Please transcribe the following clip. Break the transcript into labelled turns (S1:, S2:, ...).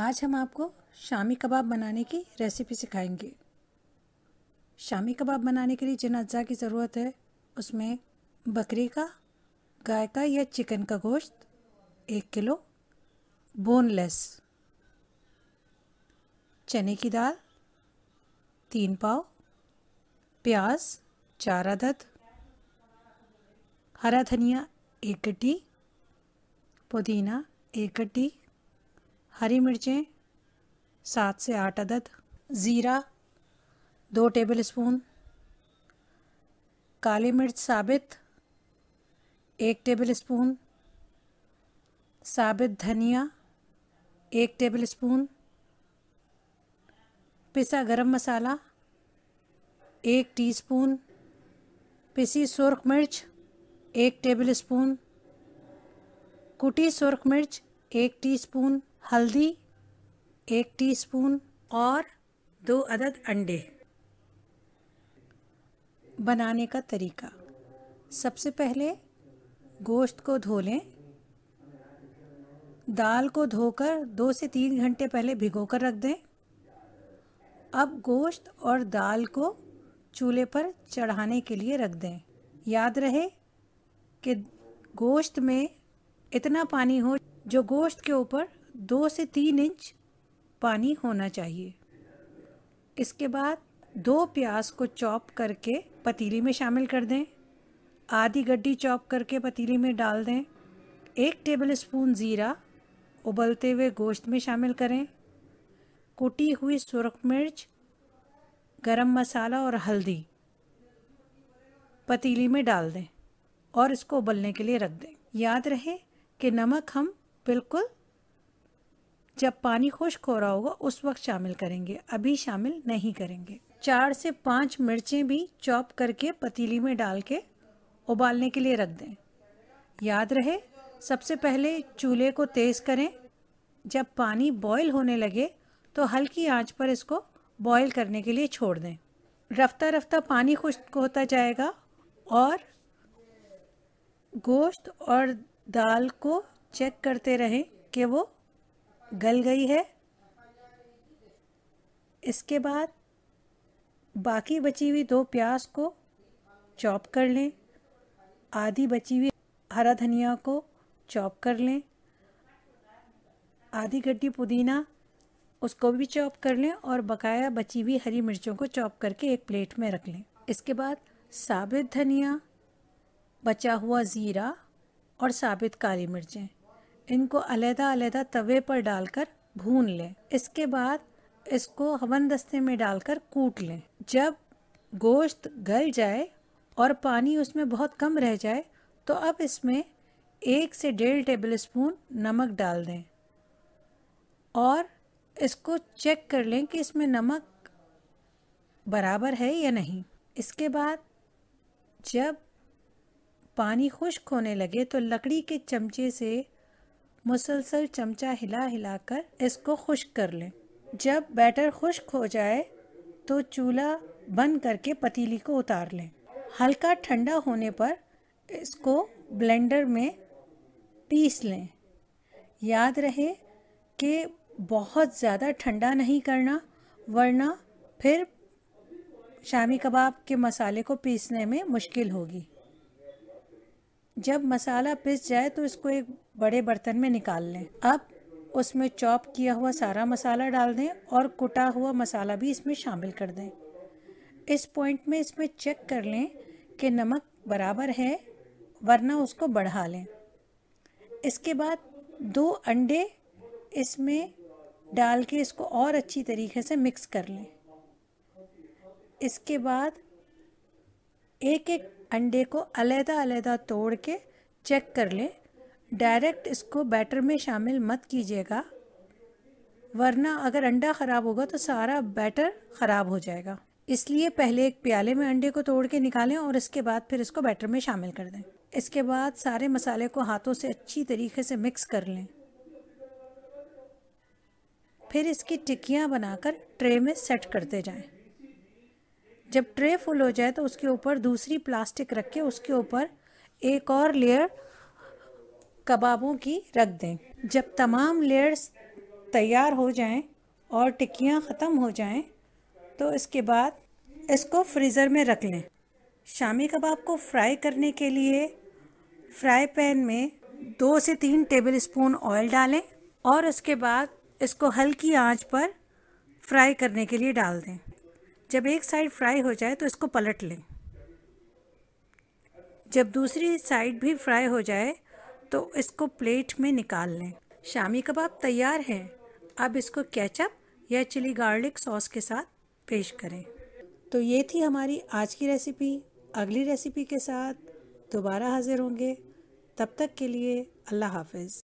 S1: आज हम आपको शामी कबाब बनाने की रेसिपी सिखाएंगे शामी कबाब बनाने के लिए जिन अज्जा की ज़रूरत है उसमें बकरी का गाय का या चिकन का गोश्त एक किलो बोनलेस चने की दाल तीन पाव प्याज चार अदद हरा धनिया एक गड्ढी पुदीना एक गड्ढी हरी मिर्चें सात से आठ अदद ज़ीरा दो टेबल स्पून काली मिर्च साबित एक टेबल स्पून साबित धनिया एक टेबल स्पून पिसा गरम मसाला एक टीस्पून पिसी सुरख मिर्च एक टेबल स्पून कुटी सुरख मिर्च एक टीस्पून हल्दी एक टीस्पून और दो अदद अंडे बनाने का तरीका सबसे पहले गोश्त को धो लें दाल को धोकर दो से तीन घंटे पहले भिगोकर रख दें अब गोश्त और दाल को चूल्हे पर चढ़ाने के लिए रख दें याद रहे कि गोश्त में इतना पानी हो जो गोश्त के ऊपर दो से तीन इंच पानी होना चाहिए इसके बाद दो प्याज को चॉप करके पतीली में शामिल कर दें आधी गड्डी चॉप करके पतीली में डाल दें एक टेबल स्पून ज़ीरा उबलते हुए गोश्त में शामिल करें कुटी हुई सुरख मिर्च गरम मसाला और हल्दी पतीली में डाल दें और इसको उबलने के लिए रख दें याद रहे कि नमक हम बिल्कुल जब पानी खुश्क हो रहा होगा उस वक्त शामिल करेंगे अभी शामिल नहीं करेंगे चार से पाँच मिर्चें भी चॉप करके पतीली में डाल के उबालने के लिए रख दें याद रहे सबसे पहले चूल्हे को तेज़ करें जब पानी बॉयल होने लगे तो हल्की आंच पर इसको बॉयल करने के लिए छोड़ दें रफ्ता रफ्ता पानी खुश्क होता जाएगा और गोश्त और दाल को चेक करते रहें कि वो गल गई है इसके बाद बाकी बची हुई दो प्याज को चॉप कर लें आधी बची हुई हरा धनिया को चॉप कर लें आधी गड्ढी पुदीना उसको भी चॉप कर लें और बकाया बची हुई हरी मिर्चों को चॉप करके एक प्लेट में रख लें इसके बाद साबित धनिया बचा हुआ ज़ीरा और साबित काली मिर्चें इनको अलहदा अलहदा तवे पर डालकर भून लें इसके बाद इसको हवन दस्ते में डालकर कूट लें जब गोश्त गल जाए और पानी उसमें बहुत कम रह जाए तो अब इसमें एक से डेढ़ टेबल स्पून नमक डाल दें और इसको चेक कर लें कि इसमें नमक बराबर है या नहीं इसके बाद जब पानी खुश्क होने लगे तो लकड़ी के चमचे से मुसलसल चमचा हिला हिला कर इसको खुश्क कर लें जब बैटर खुश्क हो जाए तो चूल्हा बंद करके पतीली को उतार लें हल्का ठंडा होने पर इसको ब्लेंडर में पीस लें याद रहे कि बहुत ज़्यादा ठंडा नहीं करना वरना फिर शामी कबाब के मसाले को पीसने में मुश्किल होगी जब मसाला पिस जाए तो इसको एक बड़े बर्तन में निकाल लें अब उसमें चॉप किया हुआ सारा मसाला डाल दें और कुटा हुआ मसाला भी इसमें शामिल कर दें इस पॉइंट में इसमें चेक कर लें कि नमक बराबर है वरना उसको बढ़ा लें इसके बाद दो अंडे इसमें डाल के इसको और अच्छी तरीके से मिक्स कर लें इसके बाद एक एक अंडे को अलहदा अलहदा तोड़ के चेक कर लें डायरेक्ट इसको बैटर में शामिल मत कीजिएगा वरना अगर अंडा ख़राब होगा तो सारा बैटर ख़राब हो जाएगा इसलिए पहले एक प्याले में अंडे को तोड़ के निकालें और इसके बाद फिर इसको बैटर में शामिल कर दें इसके बाद सारे मसाले को हाथों से अच्छी तरीके से मिक्स कर लें फिर इसकी टिक्कियाँ बनाकर ट्रे में सेट करते जाएं। जब ट्रे फुल हो जाए तो उसके ऊपर दूसरी प्लास्टिक रख के उसके ऊपर एक और लेयर कबाबों की रख दें जब तमाम लेयर्स तैयार हो जाएं और टिक्कियाँ ख़त्म हो जाएं तो इसके बाद इसको फ्रीज़र में रख लें शामी कबाब को फ्राई करने के लिए फ्राई पैन में दो से तीन टेबल स्पून ऑयल डालें और उसके बाद इसको हल्की आंच पर फ्राई करने के लिए डाल दें जब एक साइड फ्राई हो जाए तो इसको पलट लें जब दूसरी साइड भी फ्राई हो जाए तो इसको प्लेट में निकाल लें शामी कबाब तैयार हैं अब इसको केचप या चिली गार्लिक सॉस के साथ पेश करें तो ये थी हमारी आज की रेसिपी अगली रेसिपी के साथ दोबारा हाज़िर होंगे तब तक के लिए अल्लाह हाफिज़